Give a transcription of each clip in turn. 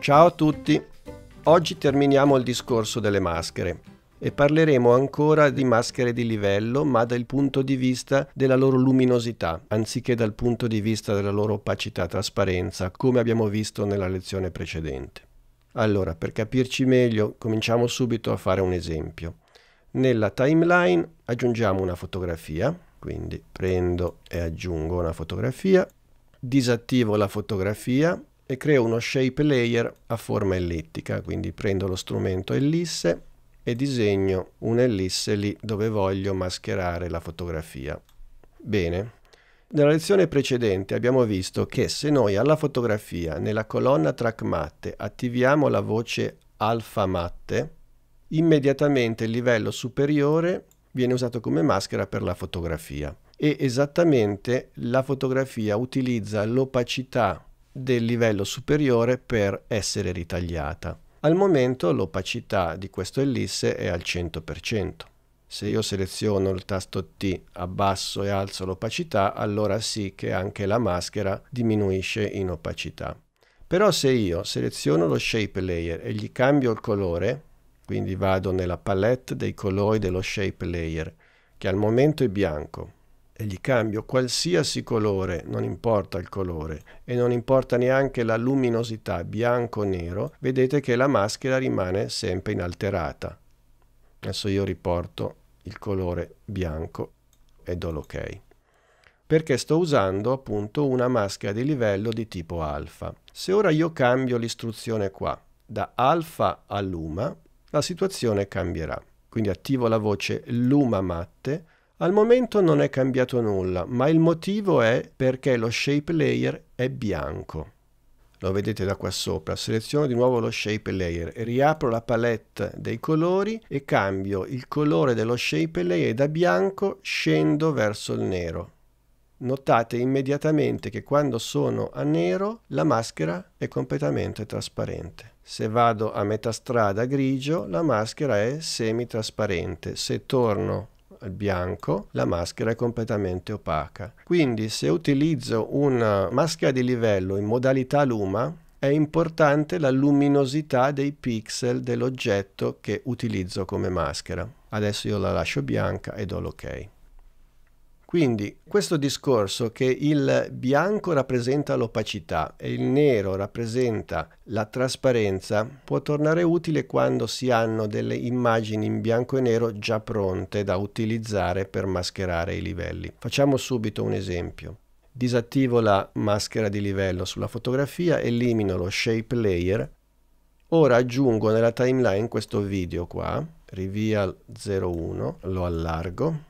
Ciao a tutti! Oggi terminiamo il discorso delle maschere e parleremo ancora di maschere di livello, ma dal punto di vista della loro luminosità, anziché dal punto di vista della loro opacità, trasparenza, come abbiamo visto nella lezione precedente. Allora, per capirci meglio, cominciamo subito a fare un esempio. Nella timeline aggiungiamo una fotografia, quindi prendo e aggiungo una fotografia, disattivo la fotografia e creo uno shape layer a forma ellittica, quindi prendo lo strumento ellisse e disegno un'ellisse lì dove voglio mascherare la fotografia. Bene, nella lezione precedente abbiamo visto che se noi alla fotografia nella colonna track matte attiviamo la voce alfa matte, immediatamente il livello superiore viene usato come maschera per la fotografia e esattamente la fotografia utilizza l'opacità del livello superiore per essere ritagliata. Al momento l'opacità di questo ellisse è al 100%. Se io seleziono il tasto T, abbasso e alzo l'opacità, allora sì che anche la maschera diminuisce in opacità. Però se io seleziono lo shape layer e gli cambio il colore, quindi vado nella palette dei colori dello shape layer, che al momento è bianco, e gli cambio qualsiasi colore, non importa il colore e non importa neanche la luminosità bianco o nero, vedete che la maschera rimane sempre inalterata. Adesso io riporto il colore bianco e do l'ok perché sto usando appunto una maschera di livello di tipo alfa. Se ora io cambio l'istruzione qua, da alfa a luma, la situazione cambierà. Quindi attivo la voce luma matte al momento non è cambiato nulla, ma il motivo è perché lo shape layer è bianco. Lo vedete da qua sopra, seleziono di nuovo lo shape layer, riapro la palette dei colori e cambio il colore dello shape layer da bianco scendo verso il nero. Notate immediatamente che quando sono a nero la maschera è completamente trasparente. Se vado a metà strada grigio la maschera è semi trasparente, se torno bianco la maschera è completamente opaca. Quindi se utilizzo una maschera di livello in modalità luma è importante la luminosità dei pixel dell'oggetto che utilizzo come maschera. Adesso io la lascio bianca e do l'ok. Quindi questo discorso che il bianco rappresenta l'opacità e il nero rappresenta la trasparenza può tornare utile quando si hanno delle immagini in bianco e nero già pronte da utilizzare per mascherare i livelli. Facciamo subito un esempio. Disattivo la maschera di livello sulla fotografia, elimino lo shape layer. Ora aggiungo nella timeline questo video qua, reveal 01, lo allargo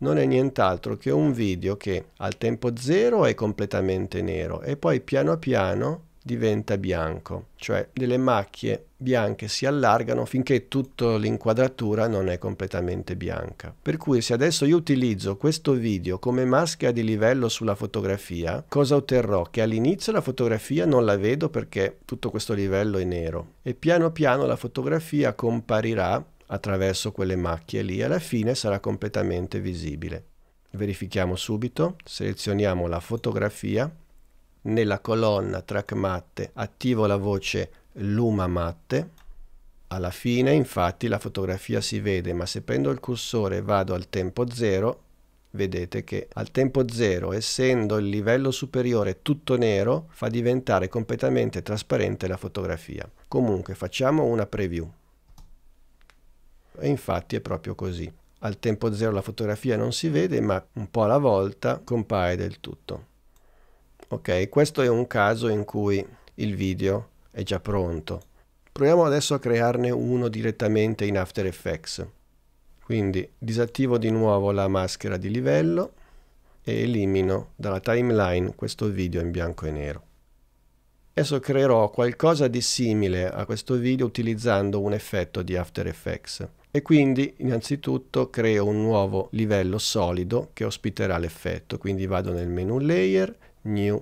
non è nient'altro che un video che al tempo zero è completamente nero e poi piano piano diventa bianco, cioè delle macchie bianche si allargano finché tutta l'inquadratura non è completamente bianca. Per cui se adesso io utilizzo questo video come maschera di livello sulla fotografia, cosa otterrò? Che all'inizio la fotografia non la vedo perché tutto questo livello è nero e piano piano la fotografia comparirà attraverso quelle macchie lì, alla fine sarà completamente visibile. Verifichiamo subito, selezioniamo la fotografia, nella colonna track matte attivo la voce luma matte, alla fine infatti la fotografia si vede, ma se prendo il cursore e vado al tempo 0, vedete che al tempo 0, essendo il livello superiore tutto nero, fa diventare completamente trasparente la fotografia. Comunque facciamo una preview. E infatti è proprio così. Al tempo zero la fotografia non si vede, ma un po' alla volta compare del tutto. Ok, questo è un caso in cui il video è già pronto. Proviamo adesso a crearne uno direttamente in After Effects. Quindi disattivo di nuovo la maschera di livello e elimino dalla timeline questo video in bianco e nero. Adesso creerò qualcosa di simile a questo video utilizzando un effetto di After Effects e quindi innanzitutto creo un nuovo livello solido che ospiterà l'effetto quindi vado nel menu layer new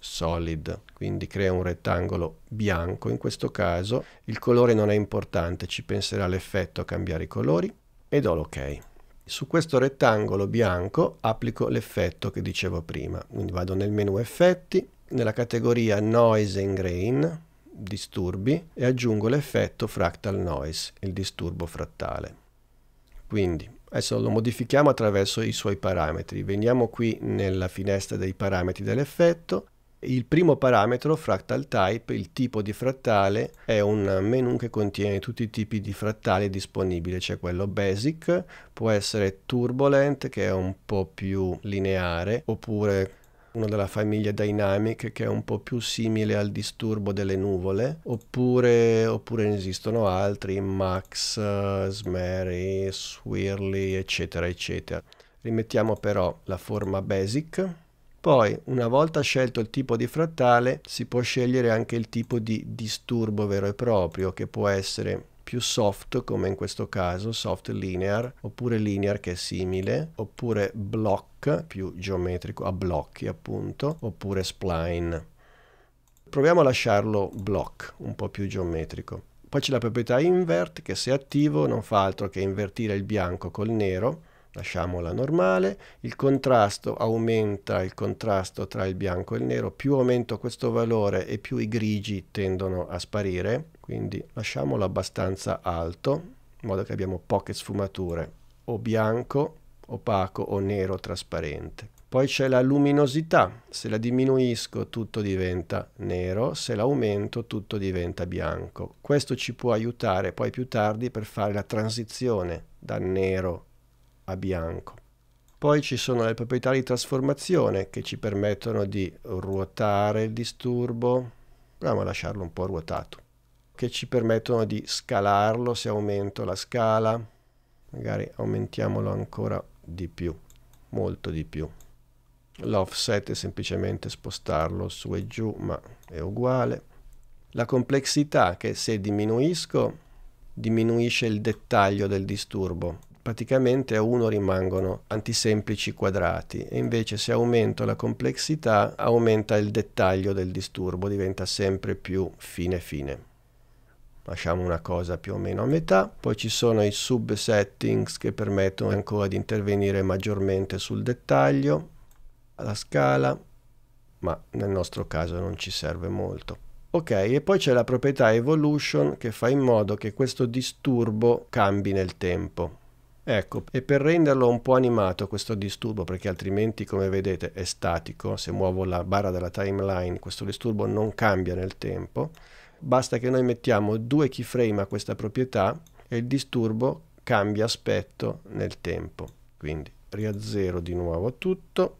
solid quindi crea un rettangolo bianco in questo caso il colore non è importante ci penserà l'effetto a cambiare i colori e do l'ok su questo rettangolo bianco applico l'effetto che dicevo prima quindi vado nel menu effetti nella categoria noise and grain disturbi e aggiungo l'effetto fractal noise, il disturbo frattale. Quindi adesso lo modifichiamo attraverso i suoi parametri. Veniamo qui nella finestra dei parametri dell'effetto. Il primo parametro, fractal type, il tipo di frattale, è un menu che contiene tutti i tipi di frattali disponibili. C'è quello basic, può essere turbulent, che è un po' più lineare, oppure uno della famiglia Dynamic che è un po' più simile al disturbo delle nuvole, oppure, oppure ne esistono altri, Max, Smery, Swirly, eccetera, eccetera. Rimettiamo però la forma basic. Poi, una volta scelto il tipo di frattale, si può scegliere anche il tipo di disturbo vero e proprio, che può essere più soft come in questo caso soft linear oppure linear che è simile oppure block più geometrico a blocchi appunto oppure spline proviamo a lasciarlo block un po' più geometrico poi c'è la proprietà invert che se attivo non fa altro che invertire il bianco col nero lasciamola normale, il contrasto aumenta il contrasto tra il bianco e il nero, più aumento questo valore e più i grigi tendono a sparire, quindi lasciamolo abbastanza alto, in modo che abbiamo poche sfumature, o bianco, opaco o nero trasparente. Poi c'è la luminosità, se la diminuisco tutto diventa nero, se l'aumento tutto diventa bianco. Questo ci può aiutare poi più tardi per fare la transizione dal nero a bianco. Poi ci sono le proprietà di trasformazione che ci permettono di ruotare il disturbo, proviamo a lasciarlo un po' ruotato, che ci permettono di scalarlo se aumento la scala, magari aumentiamolo ancora di più, molto di più. L'offset è semplicemente spostarlo su e giù, ma è uguale. La complessità che se diminuisco diminuisce il dettaglio del disturbo, praticamente a 1 rimangono antisemplici quadrati e invece se aumento la complessità aumenta il dettaglio del disturbo, diventa sempre più fine fine. Lasciamo una cosa più o meno a metà, poi ci sono i subsettings che permettono ancora di intervenire maggiormente sul dettaglio, alla scala, ma nel nostro caso non ci serve molto. Ok, e poi c'è la proprietà evolution che fa in modo che questo disturbo cambi nel tempo. Ecco, e per renderlo un po' animato questo disturbo, perché altrimenti come vedete è statico, se muovo la barra della timeline questo disturbo non cambia nel tempo, basta che noi mettiamo due keyframe a questa proprietà e il disturbo cambia aspetto nel tempo. Quindi riazzero di nuovo tutto,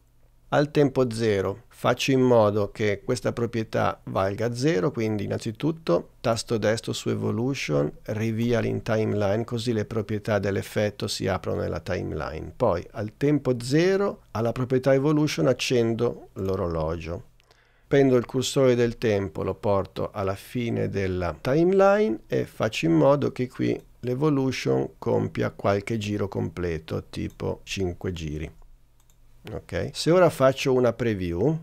al tempo 0 faccio in modo che questa proprietà valga 0, quindi innanzitutto tasto destro su Evolution, rivia in timeline così le proprietà dell'effetto si aprono nella timeline. Poi al tempo 0 alla proprietà Evolution accendo l'orologio. Prendo il cursore del tempo, lo porto alla fine della timeline e faccio in modo che qui l'evolution compia qualche giro completo, tipo 5 giri ok se ora faccio una preview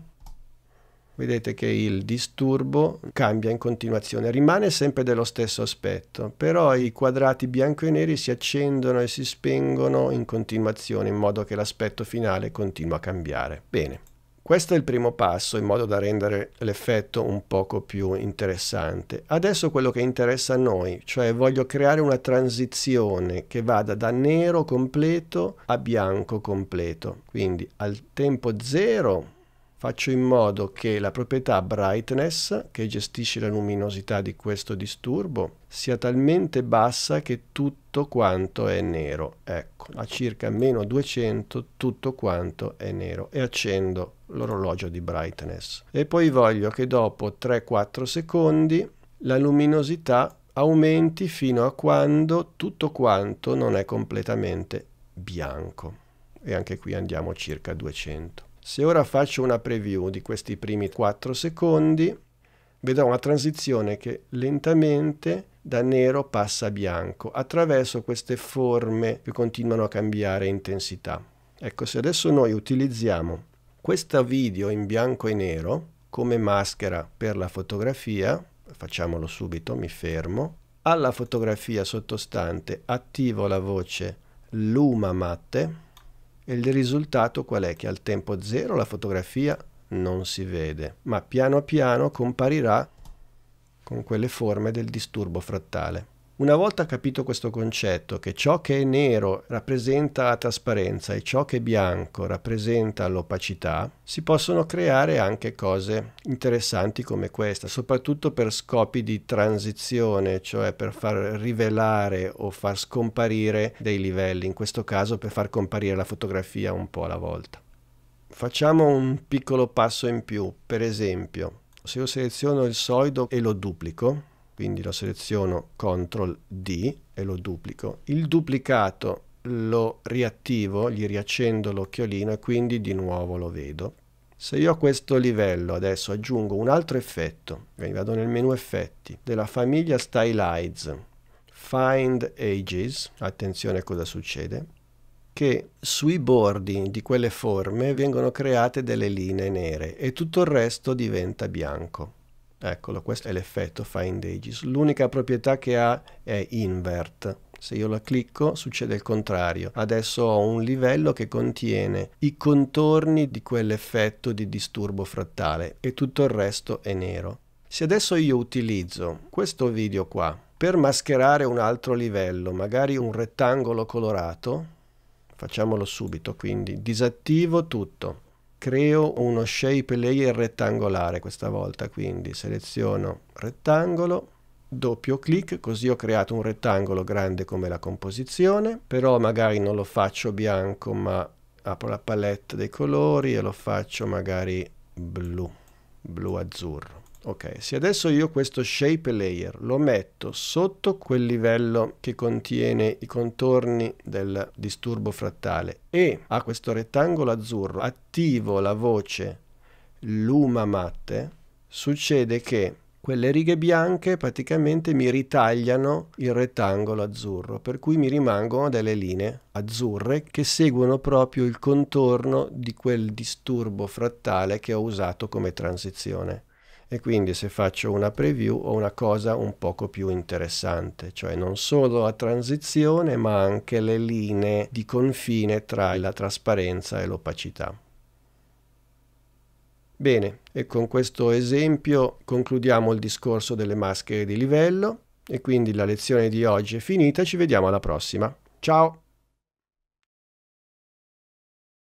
vedete che il disturbo cambia in continuazione, rimane sempre dello stesso aspetto, però i quadrati bianco e neri si accendono e si spengono in continuazione in modo che l'aspetto finale continua a cambiare. Bene. Questo è il primo passo in modo da rendere l'effetto un poco più interessante. Adesso quello che interessa a noi, cioè voglio creare una transizione che vada da nero completo a bianco completo. Quindi al tempo 0 faccio in modo che la proprietà brightness, che gestisce la luminosità di questo disturbo, sia talmente bassa che tutto quanto è nero. Ecco, a circa meno 200 tutto quanto è nero e accendo l'orologio di brightness. E poi voglio che dopo 3-4 secondi la luminosità aumenti fino a quando tutto quanto non è completamente bianco. E anche qui andiamo circa 200. Se ora faccio una preview di questi primi 4 secondi, vedrò una transizione che lentamente da nero passa a bianco attraverso queste forme che continuano a cambiare intensità. Ecco, se adesso noi utilizziamo questo video in bianco e nero come maschera per la fotografia, facciamolo subito, mi fermo, alla fotografia sottostante attivo la voce Luma Matte, e il risultato qual è? Che al tempo zero la fotografia non si vede, ma piano piano comparirà con quelle forme del disturbo frattale. Una volta capito questo concetto, che ciò che è nero rappresenta la trasparenza e ciò che è bianco rappresenta l'opacità, si possono creare anche cose interessanti come questa, soprattutto per scopi di transizione, cioè per far rivelare o far scomparire dei livelli, in questo caso per far comparire la fotografia un po' alla volta. Facciamo un piccolo passo in più, per esempio, se io seleziono il solido e lo duplico, quindi lo seleziono CTRL D e lo duplico. Il duplicato lo riattivo, gli riaccendo l'occhiolino e quindi di nuovo lo vedo. Se io a questo livello adesso aggiungo un altro effetto, quindi eh, vado nel menu effetti, della famiglia Stylize, Find Ages, attenzione a cosa succede, che sui bordi di quelle forme vengono create delle linee nere e tutto il resto diventa bianco. Eccolo, questo è l'effetto Find Ages. L'unica proprietà che ha è invert. Se io la clicco succede il contrario. Adesso ho un livello che contiene i contorni di quell'effetto di disturbo frattale e tutto il resto è nero. Se adesso io utilizzo questo video qua per mascherare un altro livello, magari un rettangolo colorato, facciamolo subito, quindi disattivo tutto, creo uno shape layer rettangolare questa volta, quindi seleziono rettangolo, doppio clic, così ho creato un rettangolo grande come la composizione, però magari non lo faccio bianco, ma apro la palette dei colori e lo faccio magari blu, blu azzurro. Ok, se adesso io questo shape layer lo metto sotto quel livello che contiene i contorni del disturbo frattale e a questo rettangolo azzurro attivo la voce luma matte, succede che quelle righe bianche praticamente mi ritagliano il rettangolo azzurro, per cui mi rimangono delle linee azzurre che seguono proprio il contorno di quel disturbo frattale che ho usato come transizione e quindi se faccio una preview ho una cosa un poco più interessante, cioè non solo la transizione ma anche le linee di confine tra la trasparenza e l'opacità. Bene, e con questo esempio concludiamo il discorso delle maschere di livello e quindi la lezione di oggi è finita, ci vediamo alla prossima. Ciao!